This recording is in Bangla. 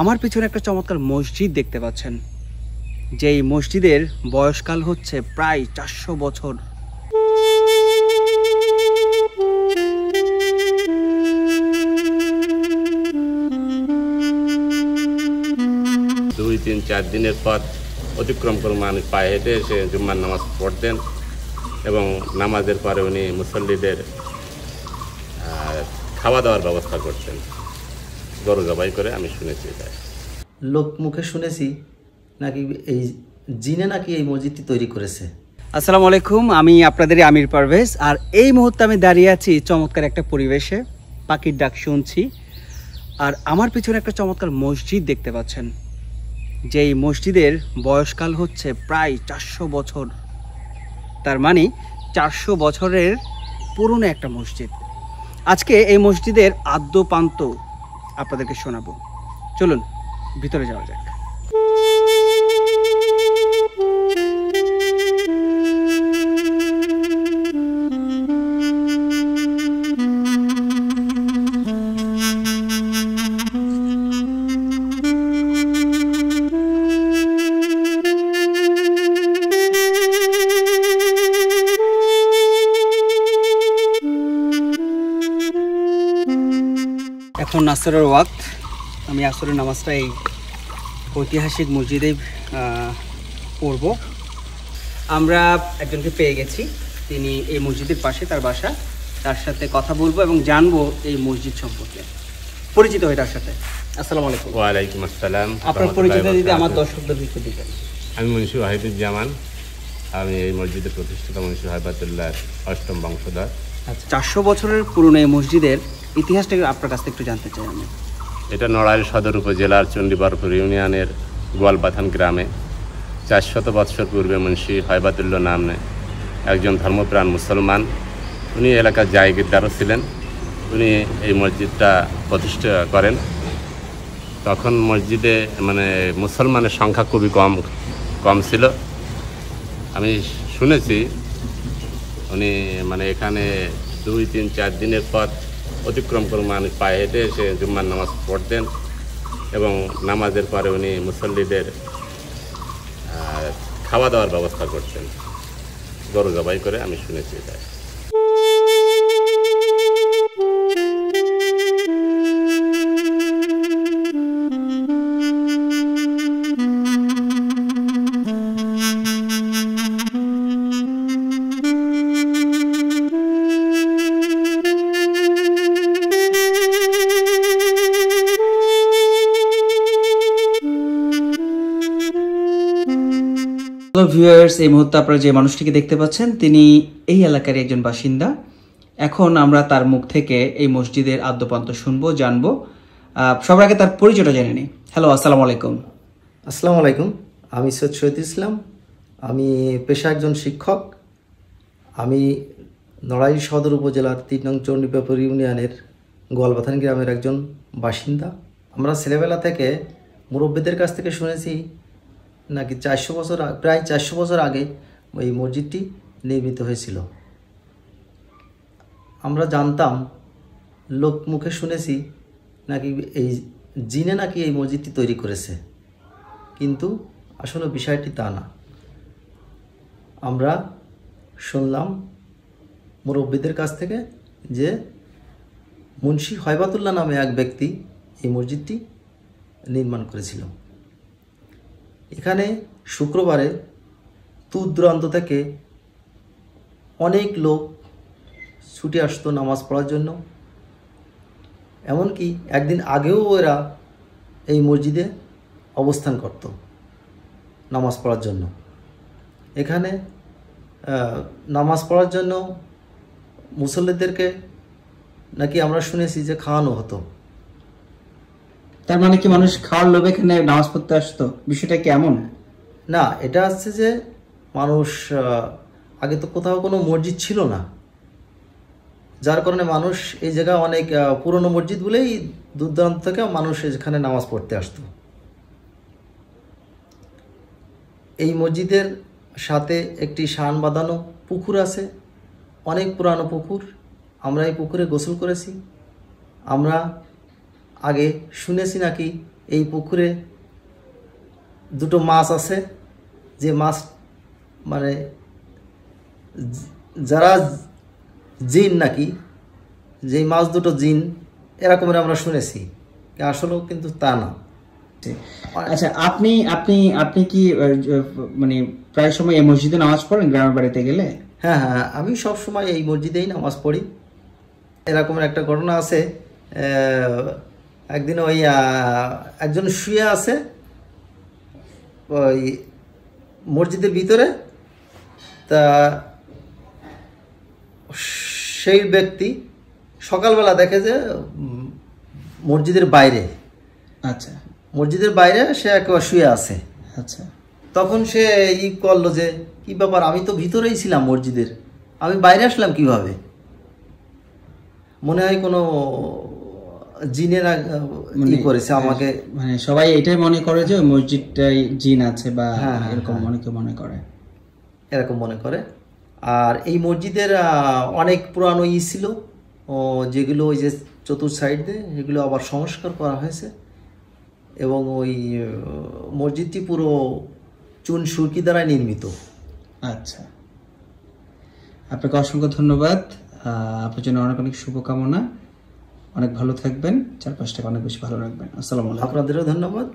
আমার পিছনে একটা চমৎকার মসজিদ দেখতে পাচ্ছেন যেই মসজিদের বয়সকাল হচ্ছে প্রায় চারশো বছর দুই তিন চার দিনের পর অতিক্রম করে মানুষ পায়ে হেঁটে এসে জুম্মার নামাজ পড়তেন এবং নামাজের পরে উনি মুসল্লিদের খাওয়া দাওয়ার ব্যবস্থা করতেন গরু করে আমি শুনেছি লোক মুখে শুনেছি নাকি এই জিনে নাকি এই মসজিদটি তৈরি করেছে আসসালামু আলাইকুম আমি আপনাদের আমির পারভেজ আর এই মুহূর্তে আমি দাঁড়িয়ে আছি চমৎকার একটা পরিবেশে পাখির ডাক শুনছি আর আমার পিছনে একটা চমৎকার মসজিদ দেখতে পাচ্ছেন যে এই মসজিদের বয়সকাল হচ্ছে প্রায় চারশো বছর তার মানে চারশো বছরের পুরনো একটা মসজিদ আজকে এই মসজিদের আদ্যপান্ত আপনাদেরকে শোনাবো চলুন ভিতরে যাওয়া যাক এখন আসরের ওয়াক আমি আসরের নামাজটা এই ঐতিহাসিক মসজিদে পড়ব আমরা একজনকে পেয়ে গেছি তিনি এই মসজিদের পাশে তার বাসা তার সাথে কথা বলবো এবং জানবো এই মসজিদ সম্পর্কে পরিচিত হয় তার সাথে আসসালামু আলাইকুম ওয়ালাইকুম আসসালাম আপনার পরিচিত যদি আমার দর্শকদের দিকে দিতেন আমি মনসুর ওয়াহিদুজ্জামান আমি এই মসজিদের প্রতিষ্ঠাতা মুন্সি হাইবাতুল্লাহ অষ্টম বংশধর আচ্ছা। চারশো বছরের পুরনো এই মসজিদের ইতিহাসটাকে আপনার কাছ থেকে একটু জানতে চাই আমি এটা নড়াইল সদর উপজেলার চণ্ডীবারপুর ইউনিয়নের গোয়ালবাথান গ্রামে চারশত বৎসর পূর্বে মুন্সি হয়বাতুল্লাহ নামে একজন ধর্মপ্রাণ মুসলমান উনি এলাকার জায়গিরদারও ছিলেন উনি এই মসজিদটা প্রতিষ্ঠা করেন তখন মসজিদে মানে মুসলমানের সংখ্যা খুবই কম কম ছিল আমি শুনেছি উনি মানে এখানে দুই তিন চার দিনের পথ অতিক্রম করে মানুষ পায়ে হেঁটে এসে জুম্মার নামাজ পড়তেন এবং নামাজের পরে উনি মুসল্লিদের খাওয়া দাওয়ার ব্যবস্থা করতেন গরু জবাই করে আমি শুনেছি এটা হ্যালো ভিউয়ার্স এই মুহূর্তে আপনারা যে মানুষটিকে দেখতে পাচ্ছেন তিনি এই এলাকার একজন বাসিন্দা এখন আমরা তার মুখ থেকে এই মসজিদের আদ্যপান্ত শুনবো জানবো সবার আগে তার পরিচয়টা জেনে নিই হ্যালো আসসালামু আলাইকুম আসসালামু আলাইকুম আমি সৈয়দ শহীদ ইসলাম আমি পেশা একজন শিক্ষক আমি নড়াইল সদর উপজেলার তিন নং চণ্ডীপাপুর ইউনিয়নের গোয়ালবাথান গ্রামের একজন বাসিন্দা আমরা ছেলেবেলা থেকে মুরব্বীদের কাছ থেকে শুনেছি নাকি চারশো বছর প্রায় চারশো বছর আগে এই মসজিদটি নির্মিত হয়েছিল আমরা জানতাম লোক মুখে শুনেছি নাকি এই জিনে নাকি এই মসজিদটি তৈরি করেছে কিন্তু আসলে বিষয়টি তা না আমরা শুনলাম মুরব্বীদের কাছ থেকে যে মুন্সি হয়বাতুল্লাহ নামে এক ব্যক্তি এই মসজিদটি নির্মাণ করেছিল এখানে শুক্রবারে দূর দূরান্ত থেকে অনেক লোক ছুটে আসতো নামাজ পড়ার জন্য এমনকি একদিন আগেও এরা এই মসজিদে অবস্থান করত নামাজ পড়ার জন্য এখানে নামাজ পড়ার জন্য মুসল্লিদেরকে নাকি আমরা শুনেছি যে খাওয়ানো হতো তার মানে কি মানুষ খাওয়ার লোভে এখানে নামাজ পড়তে আসতো বিষয়টা কেমন না এটা আসছে যে মানুষ আগে তো কোথাও কোনো মসজিদ ছিল না যার কারণে মানুষ এই জায়গায় অনেক পুরনো মসজিদ বলেই দূরদূরান্ত থেকে মানুষ এখানে নামাজ পড়তে আসতো এই মসজিদের সাথে একটি শান বাঁধানো পুকুর আছে অনেক পুরানো পুকুর আমরা এই পুকুরে গোসল করেছি আমরা আগে শুনেছি নাকি এই পুকুরে দুটো মাছ আছে যে মাছ মানে যারা জিন নাকি যেই মাছ দুটো জিন এরকমের আমরা শুনেছি আসলেও কিন্তু তা না আচ্ছা আপনি আপনি আপনি কি মানে প্রায় সময় এই মসজিদে নামাজ পড়েন গ্রামের বাড়িতে গেলে হ্যাঁ হ্যাঁ, হ্যাঁ আমি সব সময় এই মসজিদেই নামাজ পড়ি এরকম একটা ঘটনা আছে একদিন ওই একজন শুয়ে আছে ওই মসজিদের ভিতরে তা সেই ব্যক্তি সকালবেলা দেখে যে মসজিদের বাইরে আচ্ছা মসজিদের বাইরে সে একবার শুয়ে আছে আচ্ছা তখন সে ই করলো যে কি ব্যাপার আমি তো ভিতরেই ছিলাম মসজিদের আমি বাইরে আসলাম কিভাবে মনে হয় কোনো জিনেরা মানে ই করেছে আমাকে মানে সবাই এটাই মনে করে যে ওই মসজিদটাই জিন আছে বা হ্যাঁ, হ্যাঁ, এরকম হ্যাঁ। অনেকে মনে করে এরকম মনে করে আর এই মসজিদের অনেক পুরানো ই ছিল ও যেগুলো ওই যে চতুর সাইডে এগুলো আবার সংস্কার করা হয়েছে এবং ওই মসজিদটি পুরো চুন সুরকি দ্বারা নির্মিত আচ্ছা আপনাকে অসংখ্য ধন্যবাদ আপনার জন্য অনেক অনেক শুভকামনা অনেক ভালো থাকবেন চারপাশটাকে অনেক বেশি ভালো রাখবেন আসসালামু আলাইকুম আপনাদেরও ধন্যবাদ